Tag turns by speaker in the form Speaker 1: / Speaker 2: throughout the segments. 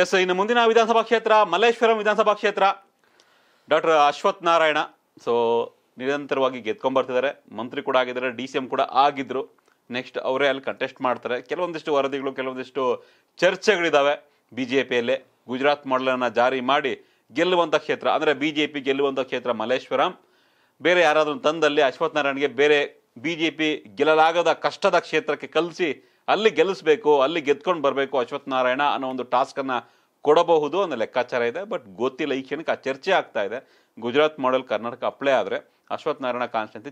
Speaker 1: S ಇನ್ನು ಮುಂದಿನ ವಿಧಾನಸಭಾ ಕ್ಷೇತ್ರ ಮಲ್ಲೇಶ್ವರಂ ವಿಧಾನಸಭಾ ಕ್ಷೇತ್ರ ಡಾಕ್ಟರ್ ಅಶ್ವಥ್ ನಾರಾಯಣ ಸೊ ನಿರಂತರವಾಗಿ ಗೆದ್ಕೊಂಬರ್ತಿದ್ದಾರೆ ಮಂತ್ರಿ ಕೂಡ ಆಗಿದ್ದಾರೆ ಡಿ ಸಿ ಎಂ ಕೂಡ ಆಗಿದ್ದರು ನೆಕ್ಸ್ಟ್ ಅವರೇ ಅಲ್ಲಿ ಕಂಟೆಸ್ಟ್ ಮಾಡ್ತಾರೆ ಕೆಲವೊಂದಿಷ್ಟು ವರದಿಗಳು ಕೆಲವೊಂದಿಷ್ಟು ಚರ್ಚೆಗಳಿದ್ದಾವೆ ಬಿ ಜೆ ಪಿಯಲ್ಲೇ ಗುಜರಾತ್ ಮಾಡಲನ್ನು ಜಾರಿ ಮಾಡಿ ಗೆಲ್ಲುವಂಥ ಕ್ಷೇತ್ರ ಅಂದರೆ ಬಿ ಜೆ ಪಿ ಗೆಲ್ಲುವಂಥ ಕ್ಷೇತ್ರ ಮಲ್ಲೇಶ್ವರಂ ಬೇರೆ ಯಾರಾದರೂ ತಂದಲ್ಲಿ ಅಶ್ವಥ್ ನಾರಾಯಣಗೆ ಬೇರೆ ಬಿ ಜೆ ಪಿ ಗೆಲ್ಲಲಾಗದ ಕಷ್ಟದ ಕ್ಷೇತ್ರಕ್ಕೆ ಕಲಿಸಿ ಅಲ್ಲಿ ಗೆಲ್ಲಿಸ್ಬೇಕು ಅಲ್ಲಿ ಗೆದ್ಕೊಂಡು ಬರಬೇಕು ಅಶ್ವಥ್ ನಾರಾಯಣ ಅನ್ನೋ ಒಂದು ಟಾಸ್ಕನ್ನು ಕೊಡಬಹುದು ಅನ್ನೋ ಲೆಕ್ಕಾಚಾರ ಇದೆ ಬಟ್ ಗೊತ್ತಿಲ್ಲ ಈ ಕ್ಷಣಕ್ಕೆ ಆ ಚರ್ಚೆ ಆಗ್ತಾ ಇದೆ ಗುಜರಾತ್ ಮಾಡೆಲ್ ಕರ್ನಾಟಕ ಅಪ್ಲೈ ಆದರೆ ಅಶ್ವಥ್ ನಾರಾಯಣ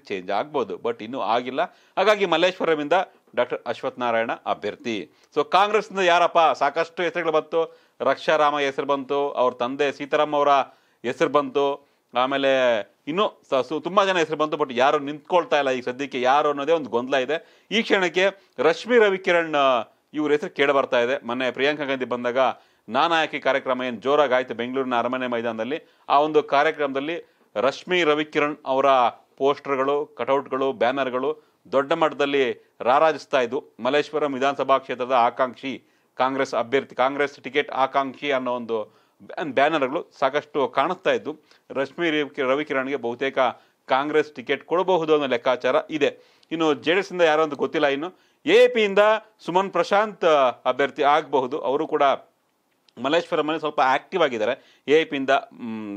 Speaker 1: ಚೇಂಜ್ ಆಗ್ಬೋದು ಬಟ್ ಇನ್ನೂ ಆಗಿಲ್ಲ ಹಾಗಾಗಿ ಮಲ್ಲೇಶ್ವರಮಿಂದ ಡಾಕ್ಟರ್ ಅಶ್ವತ್ಥನಾರಾಯಣ ನಾರಾಯಣ ಅಭ್ಯರ್ಥಿ ಸೊ ಕಾಂಗ್ರೆಸ್ನಿಂದ ಯಾರಪ್ಪ ಸಾಕಷ್ಟು ಹೆಸರುಗಳು ಬಂತು ರಕ್ಷಾರಾಮ ಹೆಸರು ಬಂತು ಅವ್ರ ತಂದೆ ಸೀತಾರಾಮ್ ಅವರ ಹೆಸರು ಬಂತು ಆಮೇಲೆ ಇನ್ನೂ ಸ ಸು ತುಂಬ ಜನ ಹೆಸರು ಬಂತು ಬಟ್ ಯಾರು ನಿಂತ್ಕೊಳ್ತಾ ಇಲ್ಲ ಈಗ ಸದ್ಯಕ್ಕೆ ಯಾರು ಅನ್ನೋದೇ ಒಂದು ಗೊಂದಲ ಇದೆ ಈ ಕ್ಷಣಕ್ಕೆ ರಶ್ಮಿ ರವಿಕಿರಣ್ ಇವ್ರ ಹೆಸರು ಕೇಳಿ ಬರ್ತಾ ಇದೆ ಮೊನ್ನೆ ಪ್ರಿಯಾಂಕಾ ಗಾಂಧಿ ಬಂದಾಗ ನಾನಾಯಕಿ ಕಾರ್ಯಕ್ರಮ ಏನು ಜೋರಾಗಿ ಆಯಿತು ಬೆಂಗಳೂರಿನ ಅರಮನೆ ಮೈದಾನದಲ್ಲಿ ಆ ಒಂದು ಕಾರ್ಯಕ್ರಮದಲ್ಲಿ ರಶ್ಮಿ ರವಿಕಿರಣ್ ಅವರ ಪೋಸ್ಟರ್ಗಳು ಕಟೌಟ್ಗಳು ಬ್ಯಾನರ್ಗಳು ದೊಡ್ಡ ಮಟ್ಟದಲ್ಲಿ ರಾರಾಜಿಸ್ತಾ ಇದ್ವು ಮಲ್ಲೇಶ್ವರಂ ವಿಧಾನಸಭಾ ಕ್ಷೇತ್ರದ ಆಕಾಂಕ್ಷಿ ಕಾಂಗ್ರೆಸ್ ಅಭ್ಯರ್ಥಿ ಕಾಂಗ್ರೆಸ್ ಟಿಕೆಟ್ ಆಕಾಂಕ್ಷಿ ಅನ್ನೋ ಒಂದು ಬ್ಯಾನರ್ಗಳು ಸಾಕಷ್ಟು ಕಾಣಿಸ್ತಾ ಇದ್ದು ರಶ್ಮಿ ರವಿಕಿರಣ್ಗೆ ಬಹುತೇಕ ಕಾಂಗ್ರೆಸ್ ಟಿಕೆಟ್ ಕೊಡಬಹುದು ಅನ್ನೋ ಲೆಕ್ಕಾಚಾರ ಇದೆ ಇನ್ನು ಜೆ ಡಿ ಎಸ್ನಿಂದ ಯಾರು ಅಂತ ಗೊತ್ತಿಲ್ಲ ಇನ್ನು ಎ ಪಿಯಿಂದ ಸುಮನ್ ಪ್ರಶಾಂತ್ ಅಭ್ಯರ್ಥಿ ಆಗಬಹುದು ಅವರು ಕೂಡ ಮಲ್ಲೇಶ್ವರಂ ಸ್ವಲ್ಪ ಆ್ಯಕ್ಟಿವ್ ಆಗಿದ್ದಾರೆ ಎ ಪಿಯಿಂದ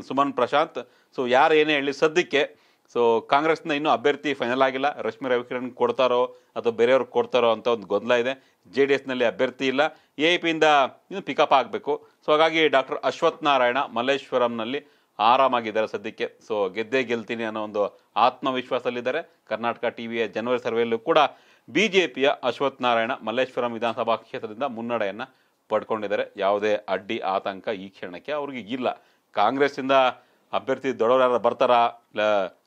Speaker 1: ಸುಮನ್ ಪ್ರಶಾಂತ್ ಸೊ ಯಾರು ಏನೇ ಹೇಳಿ ಸದ್ಯಕ್ಕೆ ಸೊ ಕಾಂಗ್ರೆಸ್ನ ಇನ್ನೂ ಅಭ್ಯರ್ಥಿ ಫೈನಲ್ ಆಗಿಲ್ಲ ರಶ್ಮಿ ರವಿಕಿರಣ್ ಕೊಡ್ತಾರೋ ಅಥವಾ ಬೇರೆಯವ್ರಿಗೆ ಕೊಡ್ತಾರೋ ಅಂತ ಒಂದು ಗೊಂದಲ ಇದೆ ಜೆ ಡಿ ಎಸ್ನಲ್ಲಿ ಅಭ್ಯರ್ಥಿ ಇಲ್ಲ ಎ ಪಿಯಿಂದ ಇನ್ನು ಪಿಕಪ್ ಆಗಬೇಕು ಸೊ ಹಾಗಾಗಿ ಡಾಕ್ಟರ್ ಅಶ್ವಥ್ ನಾರಾಯಣ ಮಲ್ಲೇಶ್ವರಂನಲ್ಲಿ ಆರಾಮಾಗಿದ್ದಾರೆ ಸದ್ಯಕ್ಕೆ ಸೊ ಗೆದ್ದೇ ಗೆಲ್ತೀನಿ ಅನ್ನೋ ಒಂದು ಆತ್ಮವಿಶ್ವಾಸದಲ್ಲಿದ್ದಾರೆ ಕರ್ನಾಟಕ ಟಿ ವಿಯ ಜನವರಿ ಸರ್ವೆಯಲ್ಲೂ ಕೂಡ ಬಿ ಜೆ ಪಿಯ ಅಶ್ವಥ್ ನಾರಾಯಣ ಮಲ್ಲೇಶ್ವರಂ ವಿಧಾನಸಭಾ ಕ್ಷೇತ್ರದಿಂದ ಮುನ್ನಡೆಯನ್ನು ಪಡ್ಕೊಂಡಿದ್ದಾರೆ ಯಾವುದೇ ಅಡ್ಡಿ ಆತಂಕ ಈ ಕ್ಷಣಕ್ಕೆ ಅವ್ರಿಗೆ ಇಲ್ಲ ಕಾಂಗ್ರೆಸ್ಸಿಂದ ಅಭ್ಯರ್ಥಿ ದೊಡ್ಡವರ ಯಾರು ಬರ್ತಾರಾ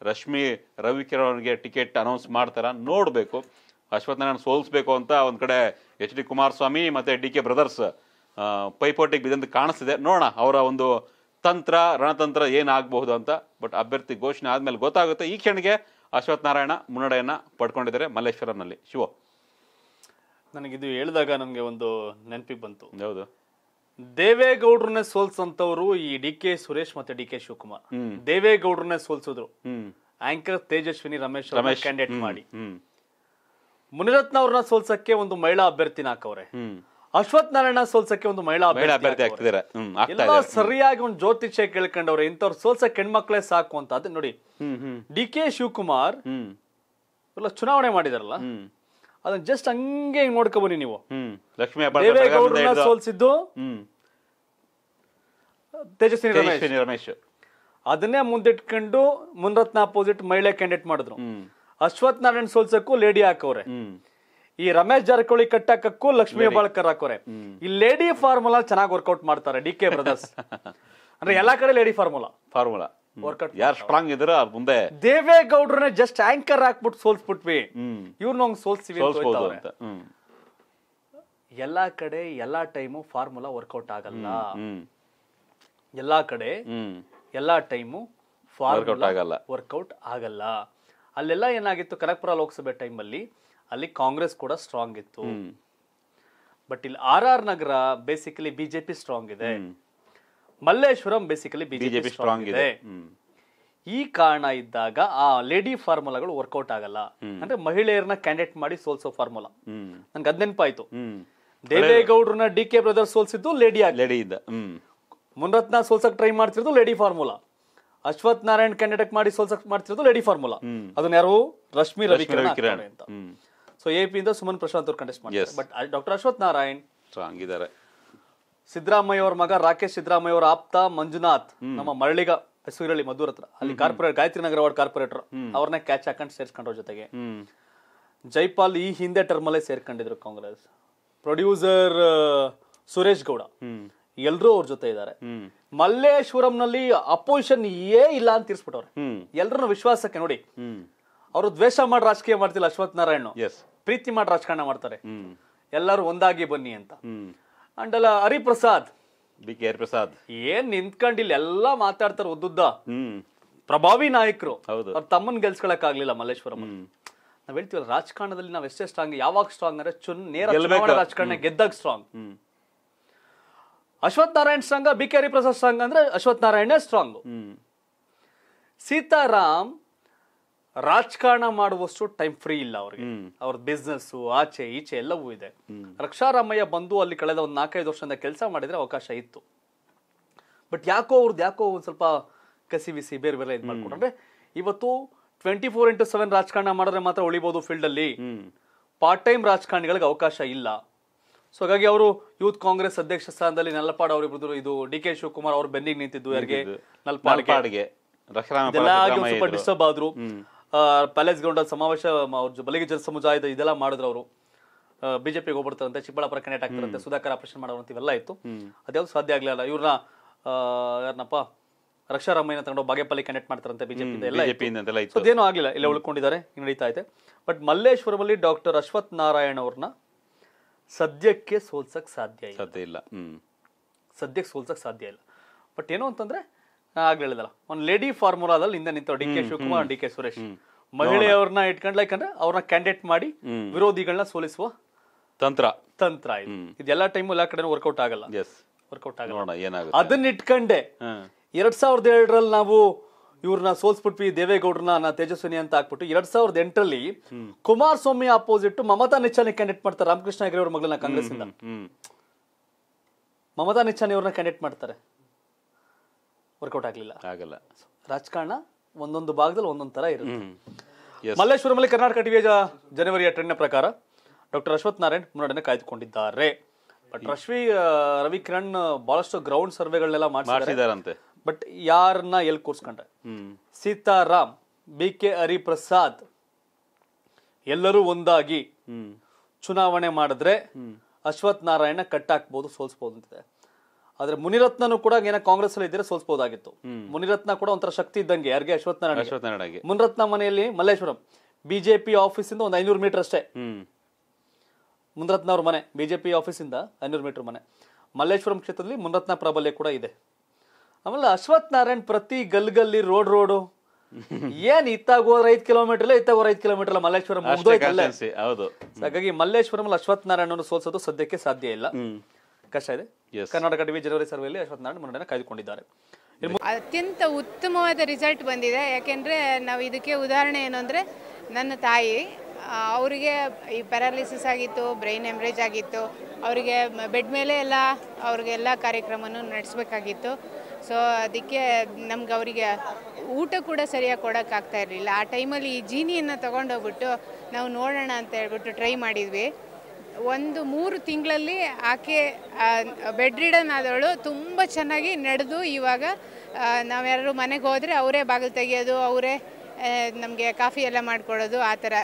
Speaker 1: ರಶ್ಮಿ ರವಿಕಿರಣ್ ಅವರಿಗೆ ಟಿಕೆಟ್ ಅನೌನ್ಸ್ ಮಾಡ್ತಾರಾ ನೋಡಬೇಕು ಅಶ್ವಥ್ ನಾರಾಯಣ ಸೋಲಿಸ್ಬೇಕು ಅಂತ ಒಂದು ಕಡೆ ಎಚ್ ಡಿ ಕುಮಾರಸ್ವಾಮಿ ಮತ್ತು ಡಿ ಕೆ ಬ್ರದರ್ಸ್ ಪೈಪೋಟಿಗೆ ಬಿದ್ದಂತ ಕಾಣಿಸ್ತಿದೆ ನೋಡೋಣ ಅವರ ಒಂದು ತಂತ್ರ ರಣತಂತ್ರ ಏನಾಗಬಹುದು ಅಂತ ಬಟ್ ಅಭ್ಯರ್ಥಿ ಘೋಷಣೆ ಆದಮೇಲೆ ಗೊತ್ತಾಗುತ್ತೆ ಈ ಕ್ಷಣಕ್ಕೆ ಅಶ್ವಥ್ ನಾರಾಯಣ ಮುನ್ನಡೆಯನ್ನು ಪಡ್ಕೊಂಡಿದ್ದಾರೆ ಮಲ್ಲೇಶ್ವರಂನಲ್ಲಿ ಶಿವ
Speaker 2: ನನಗಿದು ಹೇಳಿದಾಗ ನನಗೆ ಒಂದು ನೆನಪಿಗೆ ಬಂತು ಹೌದು ದೇವೇಗೌಡ್ರನ್ನೇ ಸೋಲ್ಸಂತವ್ರು ಈ ಡಿ ಕೆ ಸುರೇಶ್ ಮತ್ತೆ ಡಿ ಕೆ ಶಿವಕುಮಾರ್ ದೇವೇಗೌಡ್ರನ್ನೇ ಸೋಲ್ಸಿದ್ರು ಆಂಕರ್ ತೇಜಸ್ವಿನಿ ರಮೇಶ್ ರಮೇಶ್ ಕ್ಯಾಂಡಿಡೇಟ್ ಮಾಡಿ ಮುನಿರತ್ನ ಅವ್ರನ್ನ ಸೋಲ್ಸಕ್ಕೆ ಒಂದು ಮಹಿಳಾ ಅಭ್ಯರ್ಥಿನ ಹಾಕವ್ರೆ ಅಶ್ವಥ್ ನಾರಾಯಣ ಸೋಲ್ಸಕ್ಕೆ ಒಂದು ಮಹಿಳಾ ಅಭ್ಯರ್ಥಿ ಆಗ್ತಿದ್ದಾರೆ
Speaker 1: ಎಲ್ಲ ಸರಿಯಾಗಿ
Speaker 2: ಒಂದು ಜ್ಯೋತಿಷ್ಯ ಕೇಳ್ಕೊಂಡವ್ರೆ ಇಂಥವ್ರ ಸೋಲ್ಸಕ್ಕೆ ಹೆಣ್ಮಕ್ಳೇ ಸಾಕು ಅಂತ ಅದನ್ನ ನೋಡಿ ಡಿ ಕೆ ಶಿವಕುಮಾರ್ ಎಲ್ಲ ಚುನಾವಣೆ ಮಾಡಿದಾರಲ್ಲ ಅದನ್ನ ಜಸ್ಟ್ ಹಂಗೆ ನೋಡ್ಕೊ ಬನ್ನಿ ನೀವು
Speaker 1: ದೇವೇಗೌಡರನ್ನ ಸೋಲ್ಸಿದ್ದು ತೇಜಸ್ವಿ ರಮೇಶ್
Speaker 2: ಅದನ್ನೇ ಮುಂದಿಟ್ಕೊಂಡು ಮುನ್ರತ್ನ ಅಪೋಸಿಟ್ ಮಹಿಳೆ ಕ್ಯಾಂಡಿಡೇಟ್ ಮಾಡಿದ್ರು ಅಶ್ವಥ್ ನಾರಾಯಣ್ ಸೋಲ್ಸಕ್ಕೂ ಲೇಡಿ ಹಾಕವ್ರೆ ಈ ರಮೇಶ್ ಜಾರಕಿಹೊಳಿ ಕಟ್ಟಕ್ಕೂ ಲಕ್ಷ್ಮೀ ಹೆಬ್ಬಾಳ್ಕರ್ ಹಾಕೋರೆ ಈ ಲೇಡಿ ಫಾರ್ಮುಲಾ ಚೆನ್ನಾಗಿ ವರ್ಕೌಟ್ ಮಾಡ್ತಾರೆ ಡಿ ಕೆ ಬ್ರದರ್ಸ್ ಅಂದ್ರೆ ಎಲ್ಲಾ ಕಡೆ ಲೇಡಿ ಫಾರ್ಮುಲಾ ಫಾರ್ಮುಲಾ ವರ್ಕೌಟ್ ಯಾರು ಸ್ಟ್ರಾಂಗ್ ಇದ್ರ ಮುಂದೆ ದೇವೇಗೌಡ್ರನ್ನ ಜಸ್ಟ್ ಆಂಕರ್ ಹಾಕ್ಬಿಟ್ಟು ಸೋಲ್ಸ್ಬಿಟ್ವಿ ಇವ್ರನ್ನ ಹಂಗ್ ಸೋಲ್ಸ್ತೀವಿ ಎಲ್ಲಾ ಕಡೆ ಎಲ್ಲಾ ಟೈಮು ಫಾರ್ಮುಲಾ ವರ್ಕೌಟ್ ಆಗಲ್ಲ ಎಲ್ಲಾ ಕಡೆ ಎಲ್ಲಾ ಟೈಮು ಫಾರ್ಮುಲಾ ವರ್ಕೌಟ್ ಆಗಲ್ಲ ಅಲ್ಲೆಲ್ಲ ಏನಾಗಿತ್ತು ಕನಕಪುರ ಲೋಕಸಭೆ ಟೈಮಲ್ಲಿ ಅಲ್ಲಿ ಕಾಂಗ್ರೆಸ್ ಕೂಡ ಸ್ಟ್ರಾಂಗ್ ಇತ್ತು ಬಟ್ ಇಲ್ಲಿ R R Nagar basically BJP strong ಇದೆ ಮಲ್ಲೇಶ್ವರಂ ಬೇಸಿಕಲಿ ಬಿಜೆಪಿ ಸ್ಟ್ರಾಂಗ್ ಇದೆ ಈ ಕಾರಣ ಇದ್ದಾಗ ಆ ಲೇಡಿ ಫಾರ್ಮುಲಾಗಳು ವರ್ಕೌಟ್ ಆಗಲ್ಲ ಅಂದ್ರೆ ಮಹಿಳೆಯರನ್ನ ಕ್ಯಾಂಡಿಡೇಟ್ ಮಾಡಿ ಸೋಲ್ಸೋ ಫಾರ್ಮುಲಾ ನನ್ಗೆ ಅದ್ ನೆನಪಾಯ್ತು
Speaker 1: ದೇವೇಗೌಡ್ರನ್ನ
Speaker 2: ಡಿ ಕೆ ಬ್ರದರ್ ಸೋಲ್ಸಿದ್ದು ಲೇಡಿ ಲೇಡಿ ಇದ್ದ ಮುನ್ರತ್ನ ಸೋಲ್ಸಕ್ ಟ್ರೈ ಮಾಡ್ತಿರೋದು lady formula Ashwath Narayan candidate ಮಾಡಿ ಸೋಲ್ಸಕ್ ಮಾಡ್ತಿರೋದು ಲೇಡಿ ಫಾರ್ಮುಲಾ ಅದನ್ನ ಯಾರು ರಶ್ಮಿ ರವಿಕಿರಣ್
Speaker 1: ಅಂತ ಸೊ
Speaker 2: ಎ ಪಿಯಿಂದ ಸುಮನ್ ಪ್ರಶಾಂತ್ ಅವ್ರು ಕಂಟೆಸ್ಟ್ ಮಾಡಿ but doctor Ashwath Narayan so ಹಂಗಿದ್ದಾರೆ ಸಿದ್ದರಾಮಯ್ಯ ಅವ್ರ ಮಗ ರಾಕೇಶ್ ಸಿದ್ದರಾಮಯ್ಯ ಅವರ ಆಪ್ತ ಮಂಜುನಾಥ್ ನಮ್ಮ ಮರಳಿಗ ಹೆಸರಲ್ಲಿ ಮದ್ದೂರ್ ಹತ್ರ ಅಲ್ಲಿ corporate Gayathri Nagar ward corporator ಅವ್ರನ್ನ ಕ್ಯಾಚ್ ಹಾಕೊಂಡ್ ಸೇರ್ಕೊಂಡ್ರ ಜೊತೆಗೆ ಜೈಪಾಲ್ ಈ ಹಿಂದೆ ಟರ್ಮಲ್ಲೇ ಸೇರ್ಕೊಂಡಿದ್ರು ಕಾಂಗ್ರೆಸ್ ಪ್ರೊಡ್ಯೂಸರ್ ಸುರೇಶ್ ಗೌಡ ಎಲ್ರೂ ಅವ್ರ ಜೊತೆ ಇದ್ದಾರೆ ಮಲ್ಲೇಶ್ವರಂನಲ್ಲಿ ಅಪೋಸಿಷನ್ ಏ ಇಲ್ಲ ಅಂತ ತಿರ್ಸ್ಬಿಟ್ಟವ್ರೆ ಎಲ್ರು ವಿಶ್ವಾಸಕ್ಕೆ ನೋಡಿ ಅವರು ದ್ವೇಷ ಮಾಡಿ ರಾಜಕೀಯ ಮಾಡ್ತಿಲ್ಲ ಅಶ್ವಥ್ ನಾರಾಯಣ ಪ್ರೀತಿ ಮಾಡಿ ರಾಜಕಾರಣ ಮಾಡ್ತಾರೆ ಎಲ್ಲರೂ ಒಂದಾಗಿ ಬನ್ನಿ ಅಂತ ಅಂಡ್ ಅಲ್ಲ ಹರಿಪ್ರಸಾದ್ ಬಿ ಕೆ ಹರಿಪ್ರಸಾದ್ ಏನ್ ನಿಂತ್ಕೊಂಡಿಲ್ಲ ಎಲ್ಲಾ ಮಾತಾಡ್ತಾರೆ ಉದ್ದುದ್ದ ಪ್ರಭಾವಿ ನಾಯಕರು ಅವ್ರ ತಮ್ಮನ್ ಗೆಲ್ಸ್ಕೊಳಕ್ ಆಗ್ಲಿಲ್ಲ ಮಲ್ಲೇಶ್ವರಂ ನಾವ್ ಹೇಳ್ತಿವಲ್ಲ ರಾಜಕಾರಣದಲ್ಲಿ ನಾವ್ ಎಷ್ಟೇ ಸ್ಟ್ರಾಂಗ್ ಯಾವಾಗ ಸ್ಟ್ರಾಂಗ್ ಅಂದ್ರೆ ಚುನ್ ನೇರ ರಾಜಕಾರಣ ಗೆದ್ದಾಗ strong Ashwath Narayan strong B K Hariprasad strong ಅಂದ್ರೆ ಅಶ್ವಥ್ ನಾರಾಯಣ ಸ್ಟ್ರಾಂಗ್ ಸೀತಾರಾಮ್ ರಾಜಕಾರಣ ಮಾಡುವಷ್ಟು ಟೈಮ್ ಫ್ರೀ ಇಲ್ಲ ಅವ್ರಿಗೆ ಅವ್ರ ಬಿಸ್ನೆಸ್ ಆಚೆ ಈಚೆ ಎಲ್ಲವೂ ಇದೆ ರಕ್ಷಾರಾಮಯ್ಯ ಬಂದು ಅಲ್ಲಿ ಕಳೆದ ಒಂದು ನಾಲ್ಕೈದು ವರ್ಷದಿಂದ ಕೆಲಸ ಮಾಡಿದ್ರೆ ಅವಕಾಶ ಇತ್ತು ಬಟ್ ಯಾಕೋ ಅವ್ರದ್ದು ಯಾಕೋ ಒಂದು ಸ್ವಲ್ಪ ಕಸಿ ಬಿಸಿ ಬೇರೆ ಬೇರೆ ಇದು ಮಾಡ್ಕೊಂಡ್ರೆ ಇವತ್ತು ಟ್ವೆಂಟಿ ಫೋರ್ ಇಂಟು ಸೆವೆನ್ ರಾಜಕಾರಣ ಮಾಡಿದ್ರೆ ಮಾತ್ರ ಉಳಿಬಹುದು ಫೀಲ್ಡ್ ಅಲ್ಲಿ ಪಾರ್ಟ್ ಟೈಮ್ ರಾಜಕಾರಣಿಗಳಿಗೆ ಅವಕಾಶ ಇಲ್ಲ ಸೊ ಹಾಗಾಗಿ ಅವರು ಯೂತ್ ಕಾಂಗ್ರೆಸ್ ಅಧ್ಯಕ್ಷ ಸ್ಥಾನದಲ್ಲಿ ನಲ್ಲಪಾಡ್ ಇಬ್ಬರು ಇದು ಡಿ ಕೆ ಶಿವಕುಮಾರ್ ಅವ್ರ ಬೆನ್ನಿಗೆ ನಿಂತಿದ್ದು ಯಾರಿಗೆ ನಲ್ಪಾಡ್ಗೆ ಡಿಸ್ಟರ್ಬ್ ಆದ್ರು ಪ್ಯಾಲೇಸ್ ಗ್ರೌಂಡ್ ಸಮಾವೇಶ ಅವ್ರ ಬಲಿಗೆ ಜನ ಸಮುದಾಯದ ಇದೆಲ್ಲ ಮಾಡಿದ್ರು ಅವರು ಬಿಜೆಪಿಗೆ ಹೋಗ್ಬಿಡ್ತಾರಂತೆ ಚಿಕ್ಕಬಳ್ಳಾಪುರ ಕನೆಕ್ಟ್ ಆಗ್ತಾರಂತೆ ಸುಧಾಕರ್ ಆಪರೇಷನ್ ಮಾಡೋರಂತ ಇವೆಲ್ಲ ಇತ್ತು ಅದ್ಯಾವ್ದು ಸಾಧ್ಯ ಆಗಲಿಲ್ಲ ಇವ್ರನ್ನ ಯಾರನ್ನಪ್ಪ ರಾಮಯ್ಯನ ತಗೊಂಡು ಬಾಗೇಪಲ್ಲಿ ಕನೆಕ್ಟ್ ಮಾಡ್ತಾರಂತೆ ಬಿಜೆಪಿ ಎಲ್ಲ ಅದೇನೂ ಆಗಿಲ್ಲ ಇಲ್ಲ ಉಳ್ಕೊಂಡಿದ್ದಾರೆ ನಡೀತಾ ಇದೆ ಬಟ್ ಮಲ್ಲೇಶ್ವರದಲ್ಲಿ ಡಾಕ್ಟರ್ ಅಶ್ವಥ್ ನಾರಾಯಣ್ ಅವ್ರನ್ನ ಸದ್ಯಕ್ಕೆ ಸೋಲ್ಸಕ್ ಸಾಧ್ಯ ಸಾಧ್ಯ ಇಲ್ಲ ಸದ್ಯಕ್ಕೆ ಸೋಲ್ಸಕ್ ಸಾಧ್ಯ ಇಲ್ಲ ಬಟ್ ಏನು ಅಂತಂದ್ರೆ ಆಗ್ಲಿಲ್ಲ ಹೇಳಿದಲ್ಲ ಒಂದು ಲೇಡಿ ಫಾರ್ಮುಲಾದಲ್ಲಿ ಹಿಂದೆ ನಿಂತವ್ D K Shivakumar D K Suresh ಮಹಿಳೆಯವ್ರನ್ನ ಇಟ್ಕೊಂಡ್ ಯಾಕಂದ್ರೆ ಅವ್ರನ್ನ ಕ್ಯಾಂಡಿಡೇಟ್ ಮಾಡಿ ವಿರೋಧಿಗಳನ್ನ ಸೋಲಿಸುವ ತಂತ್ರ ತಂತ್ರ ಇದು ಇದೆಲ್ಲ ಟೈಮ್ ಎಲ್ಲಾ ಕಡೆ ವರ್ಕೌಟ್ ಆಗಲ್ಲ ವರ್ಕೌಟ್ ಆಗಲ್ಲ ಅದನ್ನ ಇಟ್ಕೊಂಡೆ ಎರಡ್ ಸಾವಿರದ ಏಳರಲ್ಲಿ ನಾವು ಇವ್ರನ್ನ ಸೋಲ್ಸ್ಬಿಟ್ವಿ ದೇವೇಗೌಡ್ರನ್ನ ನಾ ತೇಜಸ್ವಿನಿ ಅಂತ ಹಾಕ್ಬಿಟ್ಟು ಎರಡ್ ಸಾವಿರದ ಎಂಟರಲ್ಲಿ ಕುಮಾರಸ್ವಾಮಿ ಅಪೋಸಿಟ್ ಮಮತಾ ನಿಚ್ಚಾನಿ ಕ್ಯಾಂಡಿಡೇಟ್ ಮಾಡ್ತಾರೆ ರಾಮಕೃಷ್ಣ ಹೆಗಡೆ ಅವ್ರ ಮಗಳನ್ನ ಕಾಂಗ್ರೆಸ್ ಇಂದ ಮಮತಾ ನಿಚ್ಚಾನಿ ಅವ್ರನ್ನ ಕ್ಯಾಂಡಿಡೇಟ್ ಮಾಡ್ತಾರೆ ವರ್ಕೌಟ್ ಆಗಲಿಲ್ಲ ಆಗಲ್ಲ ರಾಜಕಾರಣ ಒಂದೊಂದು ಭಾಗದಲ್ಲಿ ಒಂದೊಂದು ಥರ ಇರುತ್ತೆ ಮಲ್ಲೇಶ್ವರಮಲ್ಲಿ ಕರ್ನಾಟಕ ಟಿವಿಯ ಜನವರಿ ಹತ್ತನೇ ಪ್ರಕಾರ ಡಾಕ್ಟರ್ ಅಶ್ವಥ್ ನಾರಾಯಣ್ ಮುನ್ನಡೆನೆ ಕಾಯ್ದುಕೊಂಡಿದ್ದಾರೆ ಬಟ್ ರಶ್ವಿ ರವಿ ಕಿರಣ್ ಬಹಳಷ್ಟು ಗ್ರೌಂಡ್ ಸರ್ವೆಗಳನ್ನೆಲ್ಲ ಮಾಡಿಸಿದಾರಂತೆ ಬಟ್ ಯಾರನ್ನ ಎಲ್ಲಿ ಕೂರಿಸ್ಕೊಂಡ್ರೆ ಸೀತಾರಾಮ್ ಬಿ ಕೆ ಹರಿಪ್ರಸಾದ್ ಎಲ್ಲರೂ ಒಂದಾಗಿ ಚುನಾವಣೆ ಮಾಡಿದ್ರೆ ಅಶ್ವಥ್ ನಾರಾಯಣ ಕಟ್ಟಾಕ್ಬೋದು ಸೋಲ್ಸ್ಬೋದು ಅಂತಿದೆ ಆದ್ರೆ ಮುನಿರತ್ನನು ಕೂಡ ಏನೋ ಕಾಂಗ್ರೆಸ್ ಅಲ್ಲಿ ಇದ್ರೆ ಸೋಲ್ಸ್ಬೋದಾಗಿತ್ತು ಮುನಿರತ್ನ ಕೂಡ ಒಂಥರ ಶಕ್ತಿ ಇದ್ದಂಗೆ ಯಾರಿಗೆ ಅಶ್ವತ್ಥನಾರಾಯಣ ನಾರಾಯಣ ಮುನಿರತ್ನ ಮನೆಯಲ್ಲಿ ಮಲ್ಲೇಶ್ವರಂ ಬಿಜೆಪಿ ಆಫೀಸ್ ಇಂದ ಒಂದು ಐನೂರು ಮೀಟರ್ ಅಷ್ಟೇ ಮುನಿರತ್ನ ಮನೆ ಬಿಜೆಪಿ ಆಫೀಸ್ ಇಂದ ಐನೂರು ಮೀಟರ್ ಮನೆ ಮಲ್ಲೇಶ್ವರಂ ಕ್ಷೇತ್ರದಲ್ಲಿ ಮುನಿರತ್ನ ಪ್ರಾಬಲ್ಯ ಕೂಡ ಇದೆ ಆಮೇಲೆ ಅಶ್ವಥ್ ನಾರಾಯಣ್ ಪ್ರತಿ ಗಲ್ಗಲ್ಲಿ ರೋಡ್ ರೋಡು ಏನ್ ಇತ್ತಾಗ ಹೋದ್ರೆ ಐದ್ ಕಿಲೋಮೀಟರ್ ಇತ್ತಾಗ ಹೋದ್ರೆ ಐದ್ ಕಿಲೋಮೀಟರ್ ಮಲ್ಲೇಶ್ವರಂ ಹೌದು ಹಾಗಾಗಿ ಮಲ್ಲೇಶ್ವರಂ ಅಶ್ವಥ್ ನಾರಾಯಣ ಸೋಲ್ಸೋದು ಸದ್ಯಕ್ಕೆ ಸಾಧ್ಯ ಇಲ್ಲ ಕಷ್ಟ ಇದೆ ಕರ್ನಾಟಕ ಡಿವಿ ಜನವರಿ ಸರ್ವೆಯಲ್ಲಿ ಅಶ್ವಥ್ ನಾರಾಯಣ ಮುನ್ನಡೆಯನ್ನು ಕಾಯ್ದುಕೊಂಡಿದ್ದಾರೆ ಅತ್ಯಂತ ಉತ್ತಮವಾದ ರಿಸಲ್ಟ್ ಬಂದಿದೆ ಯಾಕೆಂದ್ರೆ ನಾವು ಇದಕ್ಕೆ ಉದಾಹರಣೆ ಏನು ಅಂದರೆ ನನ್ನ ತಾಯಿ ಅವರಿಗೆ ಈ ಪ್ಯಾರಾಲಿಸಿಸ್ ಆಗಿತ್ತು ಬ್ರೈನ್ ಹೆಮ್ರೇಜ್ ಆಗಿತ್ತು ಅವರಿಗೆ ಬೆಡ್ ಮೇಲೆ ಎಲ್ಲ ಅವ್ರಿಗೆಲ್ಲ ಕಾರ್ಯಕ್ರಮನೂ ನಡೆಸಬೇಕಾಗಿತ್ತು ಸೊ ಅದಕ್ಕೆ ನಮ್ಗೆ ಅವರಿಗೆ ಊಟ ಕೂಡ ಸರಿಯಾಗಿ ಕೊಡೋಕ್ಕಾಗ್ತಾ ಇರಲಿಲ್ಲ ಆ ಟೈಮಲ್ಲಿ ಈ ಜೀನಿಯನ್ನು ತೊಗೊಂಡೋಗ್ಬಿಟ್ಟು ನಾವು ನೋಡೋಣ ಅಂತ ಹೇಳ್ಬಿಟ್ಟು ಟ್ರೈ ಮಾಡಿದ್ವಿ ಒಂದು ಮೂರು ತಿಂಗಳಲ್ಲಿ ಆಕೆ ಬೆಡ್ ರಿಡನ್ ಆದವಳು ತುಂಬ ಚೆನ್ನಾಗಿ ನಡೆದು ಇವಾಗ ನಾವ್ಯಾರು ಮನೆಗೆ ಹೋದರೆ ಅವರೇ ಬಾಗಿಲು ತೆಗೆಯೋದು ಅವರೇ ನಮಗೆ ಕಾಫಿ ಎಲ್ಲ ಮಾಡಿಕೊಡೋದು ಆ ಥರ